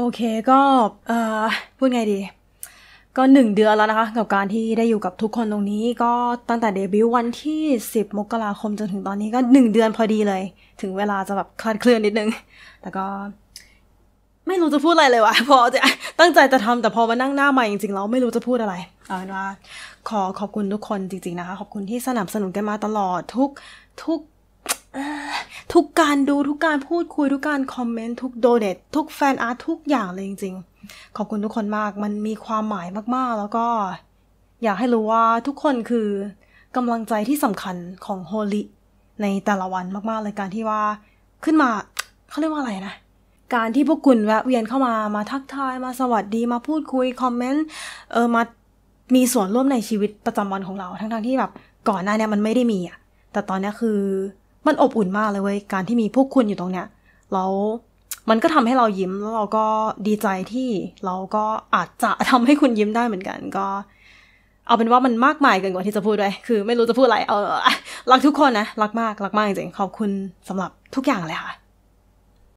โอเค ก็เอ่อพูดไงดี ก็หนึ่งเดือนแล้วนะคะ กับการที่ได้อยู่กับทุกคนตรงนี้ ก็ตั้งแต่เดบิววันที่ 10 มกราคมจนถึงตอนนี้ก็หนึ่งเดือนพอดีเลยถึงเวลาจะแบบคลาดเคลื่อนนิดนึง แต่ก็ไม่รู้จะพูดอะไรเลยวะพอจะตั้งใจจะทำแต่พอมานั่งหน้าใหม่จริงๆแล้วไม่รู้จะพูดอะไรเอาเป็นว่าขอขอบคุณทุกคนจริง ๆ นะคะขอบคุณที่สนับสนุนกันมาตลอดทุกทุกทุกการดูทุกการพูดคุยทุกการคอมเมนต์ ทุกโดเนททุกแฟนอาร์ตทุกอย่างเลยจริงๆ ขอบคุณทุกคนมากมันมีความหมายมากๆ แล้วก็ อยากให้รู้ว่าทุกคนคือกำลังใจที่สำคัญของโฮลิในแต่ละวันมากๆ เลยการที่ว่า ขึ้นมาเขาเรียกว่าอะไรนะ การที่พวกคุณแวะเวียนเข้ามามาทักทายมาสวัสดีมาพูดคุยคอมเมนต์เออมามีส่วนร่วมในชีวิตประจำวันของเราทั้งๆ ที่แบบก่อนหน้านี้มันไม่ได้มีอะแต่ตอนนี้คือมันอบอุ่นมากเลยเว้ยการที่มีพวกคุณอยู่ตรงเนี้ยแล้วมันก็ทำให้เรายิ้มแล้วเราก็ดีใจที่เราก็อาจจะทำให้คุณยิ้มได้เหมือนกัน ก็ เอาเป็นว่ามันมากมายเกินกว่าที่จะพูดเลยคือไม่รู้จะพูดอะไร เออรักทุกคนนะรักมาก รักมากจริงๆขอบคุณสำหรับทุกอย่างเลยค่ะ